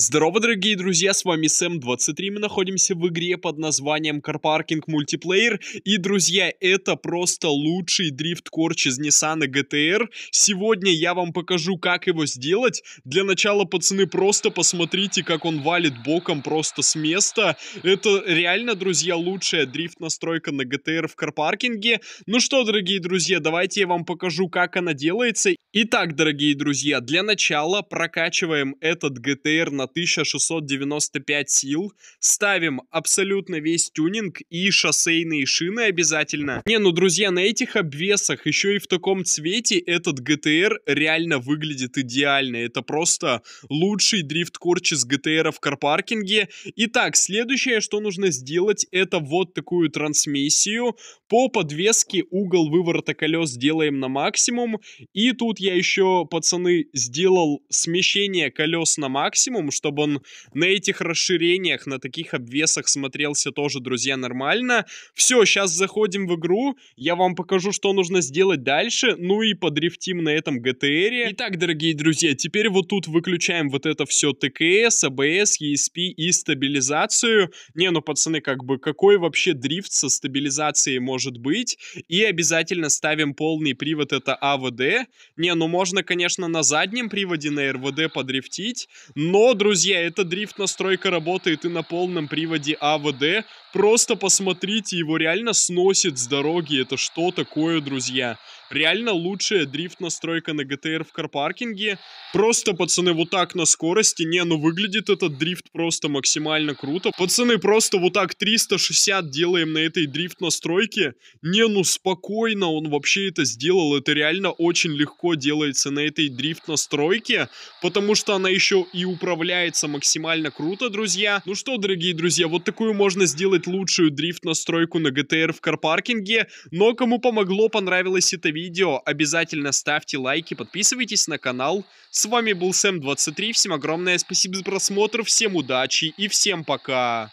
Здорово, дорогие друзья, с вами Сэм23, мы находимся в игре под названием Carparking Multiplayer, и, друзья, это просто лучший дрифт-корч из Nissan GTR. Сегодня я вам покажу, как его сделать. Для начала, пацаны, просто посмотрите, как он валит боком просто с места. Это реально, друзья, лучшая дрифт-настройка на GTR в карпаркинге. Ну что, дорогие друзья, давайте я вам покажу, как она делается. Итак, дорогие друзья, для начала прокачиваем этот GTR на на 1695 сил. Ставим абсолютно весь тюнинг и шоссейные шины обязательно. Не, ну, друзья, на этих обвесах еще и в таком цвете этот GTR реально выглядит идеально. Это просто лучший дрифт-корч из GTR в карпаркинге. Итак, следующее, что нужно сделать, это вот такую трансмиссию. По подвеске угол выворота колес делаем на максимум. И тут я еще, пацаны, сделал смещение колес на максимум, чтобы он на этих расширениях, на таких обвесах смотрелся тоже, друзья, нормально. Все, сейчас заходим в игру, я вам покажу, что нужно сделать дальше, ну и подрифтим на этом GTR. Итак, дорогие друзья, теперь вот тут выключаем вот это все ТКС, АБС, ESP и стабилизацию. Не, ну пацаны, как бы какой вообще дрифт со стабилизацией может быть? И обязательно ставим полный привод, это АВД. Не, ну можно, конечно, на заднем приводе на РВД подрифтить, но, друзья, это дрифт-настройка работает и на полном приводе АВД. Просто посмотрите, его реально сносит с дороги. Это что такое, друзья? Реально лучшая дрифт-настройка на GTR в карпаркинге. Просто, пацаны, вот так на скорости. Не, ну выглядит этот дрифт просто максимально круто. Пацаны, просто вот так 360 делаем на этой дрифт-настройке. Не, ну спокойно он вообще это сделал. Это реально очень легко делается на этой дрифт-настройке. Потому что она еще и управляется максимально круто, друзья. Ну что, дорогие друзья, вот такую можно сделать лучшую дрифт-настройку на GTR в карпаркинге. Но кому помогло, понравилось это видео видео. Обязательно ставьте лайки, подписывайтесь на канал. С вами был Сэм23, всем огромное спасибо за просмотр, всем удачи и всем пока!